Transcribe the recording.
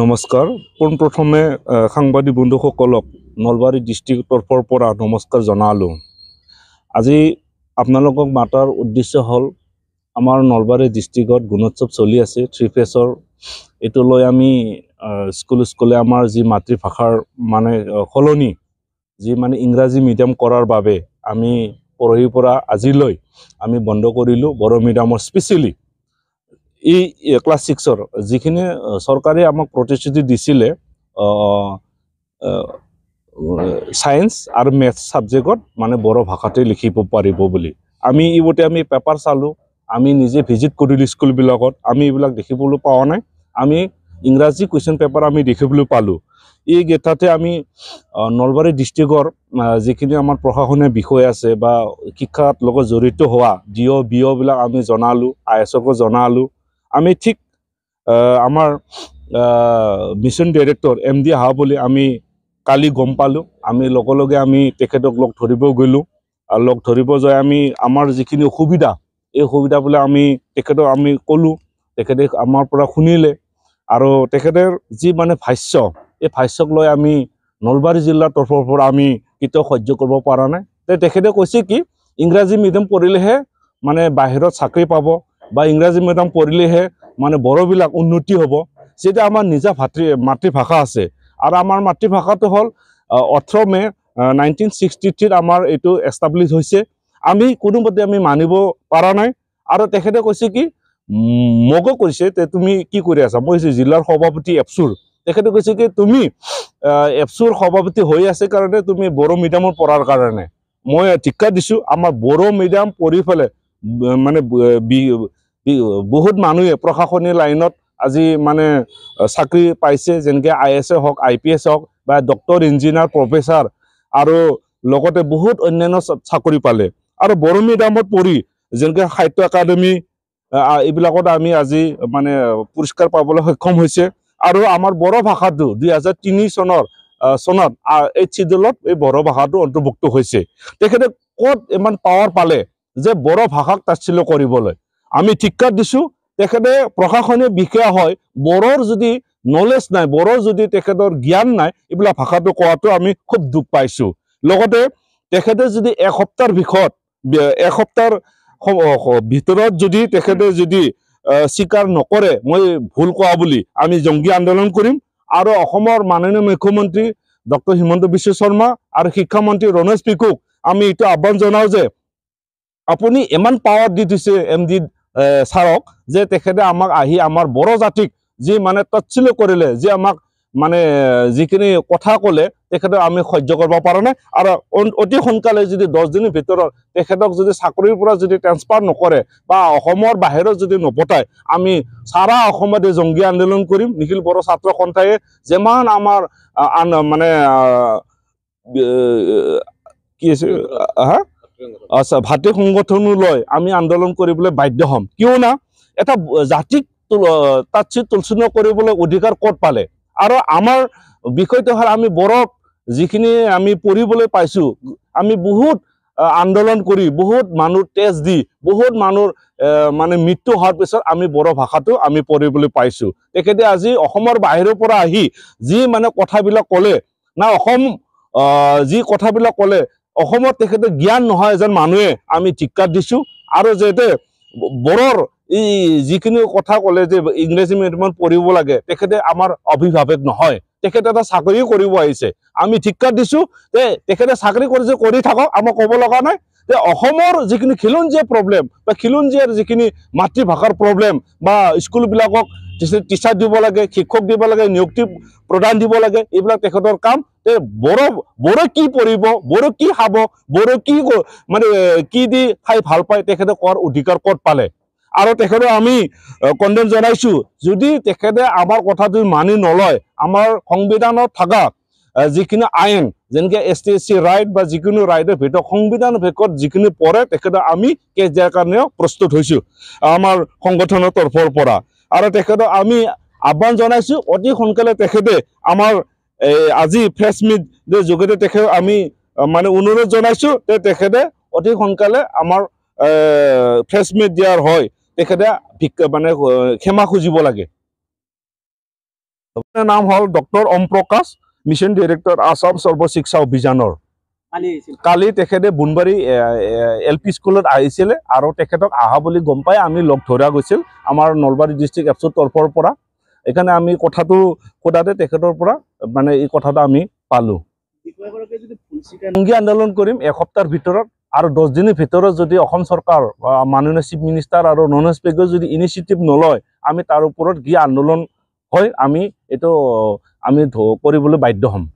নমস্কাৰ পোনপ্ৰথমে সাংবাদিক বন্ধুসকলক নলবাৰী ডিষ্ট্ৰিক্ট তৰফৰ পৰা নমস্কাৰ জনালোঁ আজি আপোনালোকক মাতাৰ উদ্দেশ্য হ'ল আমাৰ নলবাৰী ডিষ্ট্ৰিক্টত গুণোৎসৱ চলি আছে থ্ৰী ফেছৰ এইটো লৈ আমি স্কুল স্কুলে আমাৰ যি মাতৃভাষাৰ মানে সলনি যি মানে ইংৰাজী মিডিয়াম কৰাৰ বাবে আমি পৰহিৰ পৰা আজিলৈ আমি বন্ধ কৰিলোঁ বড়ো মিডিয়ামৰ স্পেচিয়েলি এই ক্লাছ ছিক্সৰ যিখিনি চৰকাৰে আমাক প্ৰতিশ্ৰুতি দিছিলে ছায়েন্স আৰু মেথছ ছাবজেক্টত মানে বড়ো ভাষাতে লিখিব পাৰিব বুলি আমি ইবতে আমি পেপাৰ চালোঁ আমি নিজে ভিজিট কৰিলোঁ স্কুলবিলাকত আমি এইবিলাক দেখিবলৈ পোৱা নাই আমি ইংৰাজী কুৱেশ্যন পেপাৰ আমি দেখিবলৈ পালোঁ এই গেটাতে আমি নলবাৰী ডিষ্ট্ৰিক্টৰ যিখিনি আমাৰ প্ৰশাসনীয় বিষয় আছে বা শিক্ষাৰ লগত জড়িত হোৱা ডি অ' বি অ'বিলাক আমি জনালোঁ আই এছকো জনালোঁ আমি ঠিক আমাৰ মিছন ডাইৰেক্টৰ এম ডি হা বুলি আমি কালি গম পালোঁ আমি লগে লগে আমি তেখেতক লগ ধৰিব গ'লোঁ আৰু লগ ধৰিব যায় আমি আমাৰ যিখিনি অসুবিধা এই সুবিধাবিলাক আমি তেখেতক আমি ক'লোঁ তেখেতে আমাৰ পৰা শুনিলে আৰু তেখেতে যি মানে ভাষ্য এই ভাষ্যক লৈ আমি নলবাৰী জিলাৰ তৰফৰ পৰা আমি কেতিয়াও সহ্য কৰিব পৰা নাই তে তেখেতে কৈছে কি ইংৰাজী মিডিয়াম পঢ়িলেহে মানে বাহিৰত চাকৰি পাব বা ইংৰাজী মেডাম পঢ়িলেহে মানে বড়োবিলাক উন্নতি হ'ব যেতিয়া আমাৰ নিজা ভাতৃ মাতৃভাষা আছে আৰু আমাৰ মাতৃভাষাটো হ'ল ওঠৰ মে নাইনটিন ছিক্সটি থ্ৰীত আমাৰ এইটো এষ্টাব্লিছ হৈছে আমি কোনোমতে আমি মানিব পৰা নাই আৰু তেখেতে কৈছে কি মোকো কৈছে যে তুমি কি কৰি আছা মই হৈছোঁ জিলাৰ সভাপতি এপছুৰ তেখেতে কৈছে কি তুমি এপচুৰ সভাপতি হৈ আছে কাৰণে তুমি বড়ো মিডিয়ামত পঢ়াৰ কাৰণে মই শিক্ষা দিছোঁ আমাৰ বড়ো মিডিয়াম পঢ়ি পেলাই মানে বহুত মানুহে প্ৰশাসনীয় লাইনত আজি মানে চাকৰি পাইছে যেনেকৈ আই এছ এ হওক আই পি এছ হওক বা ডক্টৰ ইঞ্জিনিয়াৰ প্ৰফেচাৰ আৰু লগতে বহুত অন্যান্য চাকৰি পালে আৰু বড়ো মিডিয়ামত পঢ়ি যেনেকৈ সাহিত্য একাডেমি এইবিলাকত আমি আজি মানে পুৰস্কাৰ পাবলৈ সক্ষম হৈছে আৰু আমাৰ বড়ো ভাষাটো দুই হাজাৰ তিনি চনৰ চনত এই চিডলত এই বড়ো ভাষাটো অন্তৰ্ভুক্ত হৈছে তেখেতে ক'ত ইমান পাৱাৰ পালে যে বড়ো ভাষাক তাচ্ছিল্য কৰিবলৈ আমি ঠিকাত দিছোঁ তেখেতে প্ৰশাসনীয় বিষয়া হয় বড়োৰ যদি নলেজ নাই বড়োৰ যদি তেখেতৰ জ্ঞান নাই এইবিলাক ভাষাটো কোৱাটো আমি খুব দুখ পাইছোঁ লগতে তেখেতে যদি এসপ্তাহৰ বিষয়ত এসপ্তাহৰ ভিতৰত যদি তেখেতে যদি স্বীকাৰ নকৰে মই ভুল কোৱা বুলি আমি জংগী আন্দোলন কৰিম আৰু অসমৰ মাননীয় মুখ্যমন্ত্ৰী ডক্টৰ হিমন্ত বিশ্ব শৰ্মা আৰু শিক্ষামন্ত্ৰী ৰণেশ পিকুক আমি এইটো আহ্বান জনাওঁ যে আপুনি ইমান পাৱাৰ দি থৈছে এম ডি ছাৰক যে তেখেতে আমাক আহি আমাৰ বড়ো জাতিক যি মানে তৎচিল কৰিলে যি আমাক মানে যিখিনি কথা ক'লে তেখেতক আমি সহ্য কৰিব পৰা নাই আৰু অতি সোনকালে যদি দহ দিনৰ ভিতৰত তেখেতক যদি চাকৰিৰ পৰা যদি ট্ৰেন্সফাৰ নকৰে বা অসমৰ বাহিৰত যদি নপতায় আমি চাৰা অসমতে জংগী আন্দোলন কৰিম নিখিল বড়ো ছাত্ৰ সন্থায়ে যিমান আমাৰ মানে কি আছিল হা আচ্ছা ভাতৃ সংগঠনো লৈ আমি আন্দোলন কৰিবলৈ বাধ্য হ'ম কিয় না এটা জাতিক তাৎচিত তুলচিন্ন কৰিবলৈ অধিকাৰ ক'ত পালে আৰু আমাৰ বিষয়টো হ'ল আমি বৰক যিখিনি আমি পঢ়িবলৈ পাইছোঁ আমি বহুত আন্দোলন কৰি বহুত মানুহ তেজ দি বহুত মানুহৰ মানে মৃত্যু হোৱাৰ পিছত আমি বড়ো ভাষাটো আমি পঢ়িবলৈ পাইছোঁ তেখেতে আজি অসমৰ বাহিৰৰ পৰা আহি যি মানে কথাবিলাক ক'লে না অসম যি কথাবিলাক ক'লে অসমত তেখেতে জ্ঞান নহয় এজন মানুহে আমি ঠিকাত দিছো আৰু যে বড়োৰ এই যিখিনি কথা ক'লে যে ইংৰাজী মিডিয়ামত পঢ়িব লাগে তেখেতে আমাৰ অভিভাৱক নহয় তেখেতে এটা চাকৰিও কৰিব আহিছে আমি ঠিকাত দিছো যে তেখেতে চাকৰি কৰিছে কৰি থাকক আমাক ক'ব লগা নাই যে অসমৰ যিখিনি খিলঞ্জীয়া প্ৰব্লেম বা খিলঞ্জীয়াৰ যিখিনি মাতৃভাষাৰ প্ৰব্লেম বা স্কুলবিলাকক টিচাৰ দিব লাগে শিক্ষক দিব লাগে নিয়ুক্তি প্ৰদান দিব লাগে এইবিলাক তেখেতৰ কাম বড় বড় কি পড়ব বড় কি খাব বড় কি মানে কি দি খাই ভাল পায় তেখেতে কর অধিকাৰ কত পালে আৰু আৰ আমি কন্ডেম জানাইছো যদি তেখেতে আমাৰ কথা যদি মানি নলয় আমাৰ সংবিধানত থকা যিখিনি আইন যে S T S C right বা যিকোনো ৰাইটেৰ ভিতৰত সংবিধানৰ ভিতৰত যিখিনি পৰে তখন আমি কেছ দিয়াৰ দেওয়াৰ প্ৰস্তুত প্ৰস্তুত আমাৰ সংগঠনৰ তৰফৰ পৰা আৰু তেখেতক আমি আহ্বান জানাইছো অতি সোনকালে তেখেতে আমাৰ আজি ফ্ৰেছ মিট যোগেদি তেখেত আমি মানে অনুৰোধ জনাইছো যে তেখেতে অতি সোনকালে আমাৰ ফ্ৰেছ মিট দিয়াৰ হয় তেখেতে মানে ক্ষমা খুজিব লাগে নাম হ'ল ডক্টৰ ওম প্ৰকাশ মিছন ডিৰেক্টৰ আছাম সৰ্বশিক্ষা অভিযানৰ কালি তেখেতে বুনবাৰী এল পি স্কুলত আহিছিলে আৰু তেখেতক আহা বুলি গম পাই আমি লগ ধৰা গৈছিল আমাৰ নলবাৰী ডিষ্ট্ৰিক্ট এফচৰ তৰফৰ পৰা সেইকাৰণে আমি কথাটো সোধাতে তেখেতৰ পৰা মানে এই কথাটো আমি পালোঁ সংগী আন্দোলন কৰিম এসপ্তাহৰ ভিতৰত আৰু দহ দিনৰ ভিতৰত যদি অসম চৰকাৰ মাননীয় চিফ মিনিষ্টাৰ আৰু নন এছ পেগে যদি ইনিচিয়েটিভ নলয় আমি তাৰ ওপৰত কি আন্দোলন হয় আমি এইটো আমি কৰিবলৈ বাধ্য হ'ম